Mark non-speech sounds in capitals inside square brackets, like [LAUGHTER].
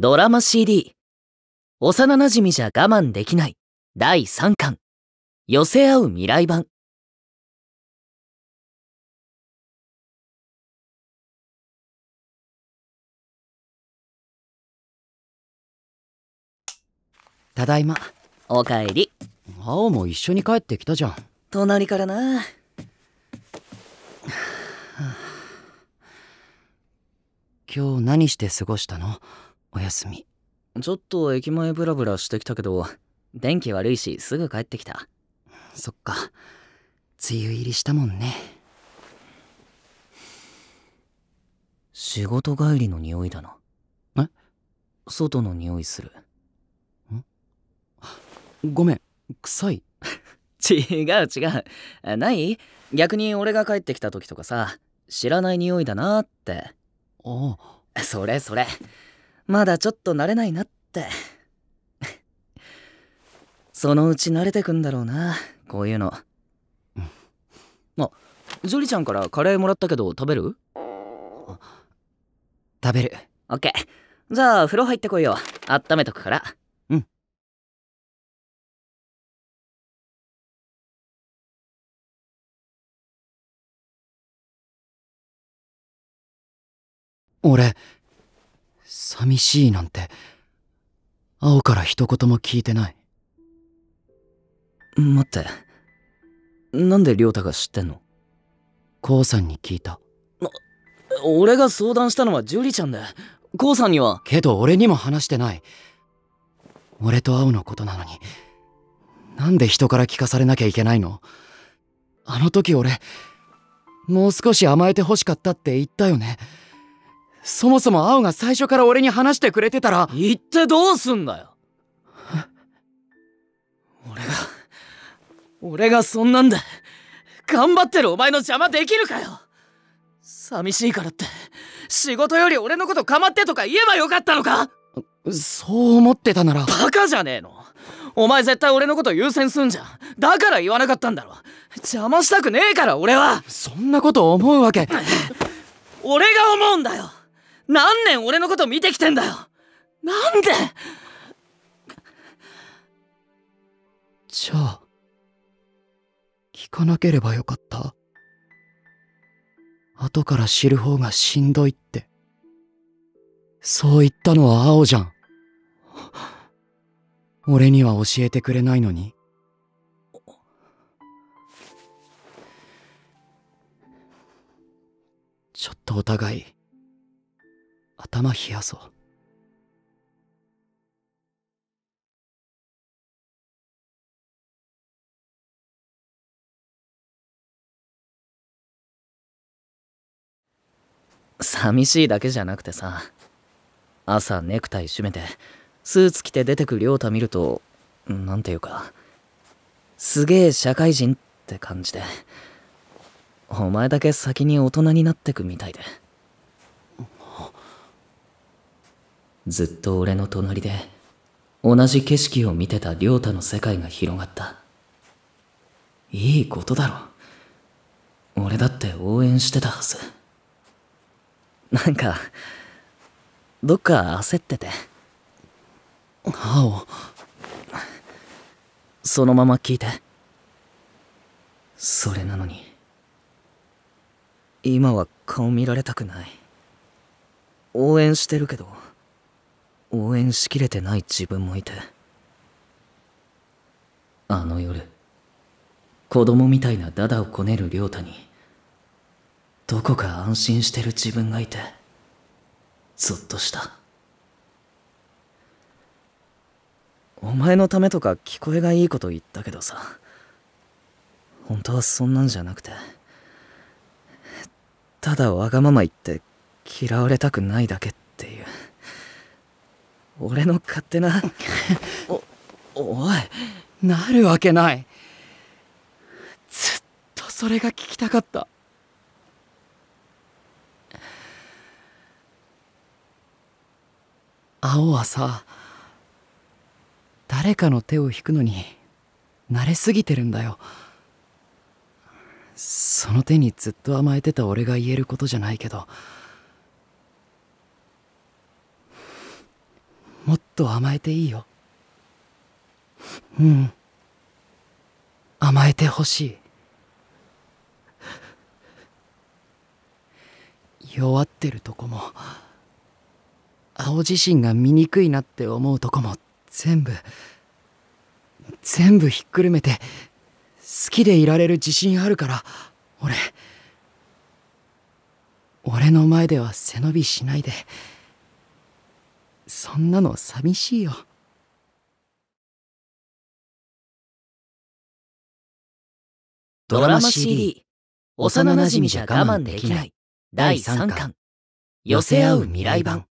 ドラマ CD 幼なじみじゃ我慢できない第3巻寄せ合う未来版ただいまおかえり青も一緒に帰ってきたじゃん隣からな [SIGHS] 今日何して過ごしたのおやすみちょっと駅前ブラブラしてきたけど電気悪いしすぐ帰ってきたそっか梅雨入りしたもんね仕事帰りの匂いだなえ外の匂いするんごめん臭い [LAUGHS] 違う違うない逆に俺が帰ってきた時とかさ知らない匂いだなってああそれそれまだちょっと慣れないなって [LAUGHS] そのうち慣れてくんだろうなこういうのあジョリちゃんからカレーもらったけど食べる食べるオッケーじゃあ風呂入ってこいよ温めとくからうん俺寂しいなんて青から一言も聞いてない待ってなんで亮太が知ってんのコウさんに聞いた俺が相談したのはュリちゃんでコウさんにはけど俺にも話してない俺と青のことなのになんで人から聞かされなきゃいけないのあの時俺もう少し甘えて欲しかったって言ったよねそもそも青が最初から俺に話してくれてたら言ってどうすんだよ俺が俺がそんなんで頑張ってるお前の邪魔できるかよ寂しいからって仕事より俺のこと構ってとか言えばよかったのかそう思ってたならバカじゃねえのお前絶対俺のこと優先すんじゃんだから言わなかったんだろ邪魔したくねえから俺はそんなこと思うわけ [LAUGHS] 俺が思うんだよ何年俺のこと見てきてんだよなんでじゃあ聞かなければよかった後から知る方がしんどいってそう言ったのは青じゃん俺には教えてくれないのにちょっとお互い頭冷やそう寂しいだけじゃなくてさ朝ネクタイ締めてスーツ着て出てく亮太見ると何ていうかすげえ社会人って感じでお前だけ先に大人になってくみたいで。ずっと俺の隣で同じ景色を見てた亮太の世界が広がったいいことだろ俺だって応援してたはずなんかどっか焦ってて歯をそのまま聞いてそれなのに今は顔見られたくない応援してるけど応援しきれてない自分もいてあの夜子供みたいなダダをこねる亮太にどこか安心してる自分がいてゾッとしたお前のためとか聞こえがいいこと言ったけどさ本当はそんなんじゃなくてただわがまま言って嫌われたくないだけっていう。俺の勝手な [LAUGHS] おおいなるわけないずっとそれが聞きたかった青はさ誰かの手を引くのに慣れすぎてるんだよその手にずっと甘えてた俺が言えることじゃないけどと甘えていいようん甘えてほしい弱ってるとこも青自身が醜いなって思うとこも全部全部ひっくるめて好きでいられる自信あるから俺俺の前では背伸びしないで。そんなの寂しいよ。ドラマ CD 幼なじみじゃ我慢できない第3巻寄せ合う未来版